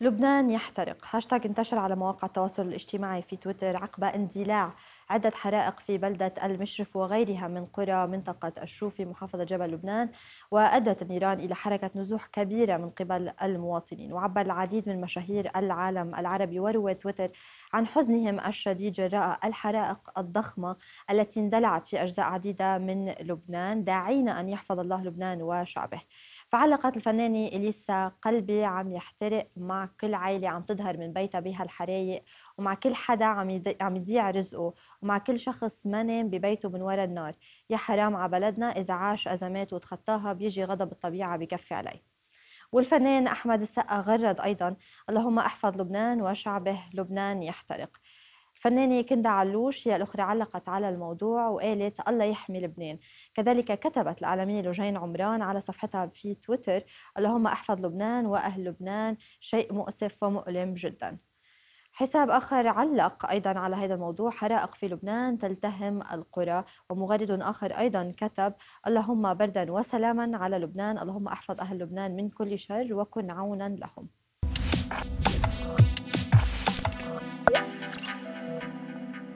لبنان يحترق هاشتاغ انتشر على مواقع التواصل الاجتماعي في تويتر عقب اندلاع عدة حرائق في بلدة المشرف وغيرها من قرى منطقة الشوف في محافظة جبل لبنان وأدت النيران إلى حركة نزوح كبيرة من قبل المواطنين وعبر العديد من مشاهير العالم العربي وروى تويتر عن حزنهم الشديد جراء الحرائق الضخمة التي اندلعت في أجزاء عديدة من لبنان داعين أن يحفظ الله لبنان وشعبه فعلقت الفنانة إليسا قلبي عم يحترق مع كل عائلة عم تظهر من بيتها بهالحرايق ومع كل حدا عم عم يضيع رزقه ومع كل شخص ما نام ببيته من ورا النار يا حرام على بلدنا إذا عاش أزمات وتخطاها بيجي غضب الطبيعة بكفي عليه والفنان أحمد السقا غرد أيضا اللهم احفظ لبنان وشعبه لبنان يحترق الفنانة كندا علوش هي الأخرى علقت على الموضوع وقالت الله يحمي لبنان كذلك كتبت الإعلامية لوجين عمران على صفحتها في تويتر اللهم أحفظ لبنان وأهل لبنان شيء مؤسف ومؤلم جداً حساب آخر علق أيضا على هذا الموضوع حرائق في لبنان تلتهم القرى ومغرد آخر أيضا كتب اللهم بردا وسلاما على لبنان اللهم أحفظ أهل لبنان من كل شر وكن عونا لهم